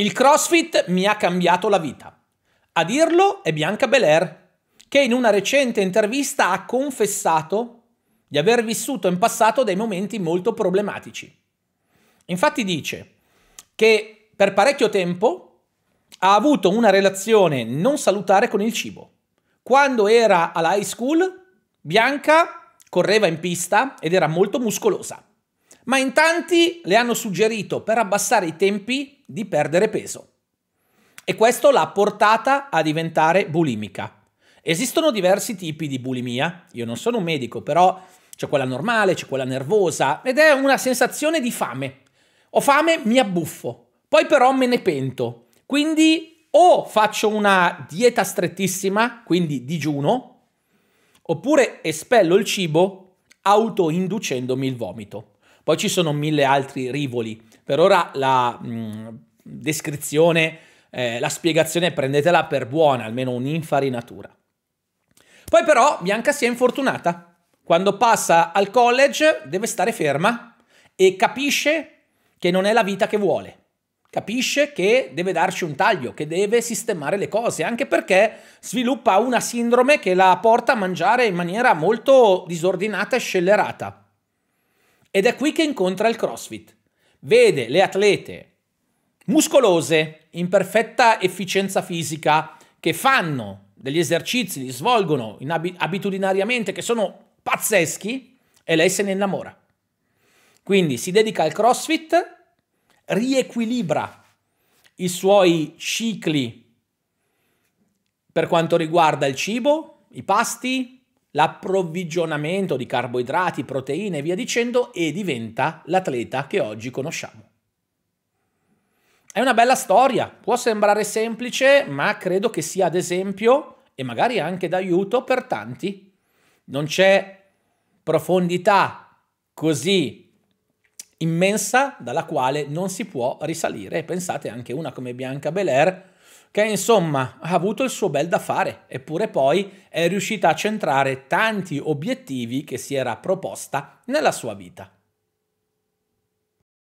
Il CrossFit mi ha cambiato la vita. A dirlo è Bianca Belair, che in una recente intervista ha confessato di aver vissuto in passato dei momenti molto problematici. Infatti dice che per parecchio tempo ha avuto una relazione non salutare con il cibo. Quando era all'high school, Bianca correva in pista ed era molto muscolosa ma in tanti le hanno suggerito per abbassare i tempi di perdere peso. E questo l'ha portata a diventare bulimica. Esistono diversi tipi di bulimia, io non sono un medico, però c'è quella normale, c'è quella nervosa, ed è una sensazione di fame. Ho fame, mi abbuffo, poi però me ne pento. Quindi o faccio una dieta strettissima, quindi digiuno, oppure espello il cibo autoinducendomi il vomito. Poi ci sono mille altri rivoli. Per ora la mh, mm, descrizione, eh, la spiegazione prendetela per buona, almeno un'infarinatura. Poi però Bianca si è infortunata. Quando passa al college deve stare ferma e capisce che non è la vita che vuole. Capisce che deve darci un taglio, che deve sistemare le cose, anche perché sviluppa una sindrome che la porta a mangiare in maniera molto disordinata e scellerata. Ed è qui che incontra il CrossFit. Vede le atlete muscolose, in perfetta efficienza fisica, che fanno degli esercizi, li svolgono abitudinariamente, che sono pazzeschi, e lei se ne innamora. Quindi si dedica al CrossFit, riequilibra i suoi cicli per quanto riguarda il cibo, i pasti, l'approvvigionamento di carboidrati, proteine e via dicendo e diventa l'atleta che oggi conosciamo. È una bella storia, può sembrare semplice, ma credo che sia ad esempio e magari anche d'aiuto per tanti. Non c'è profondità così immensa dalla quale non si può risalire. Pensate anche una come Bianca Belair che insomma ha avuto il suo bel da fare, eppure poi è riuscita a centrare tanti obiettivi che si era proposta nella sua vita.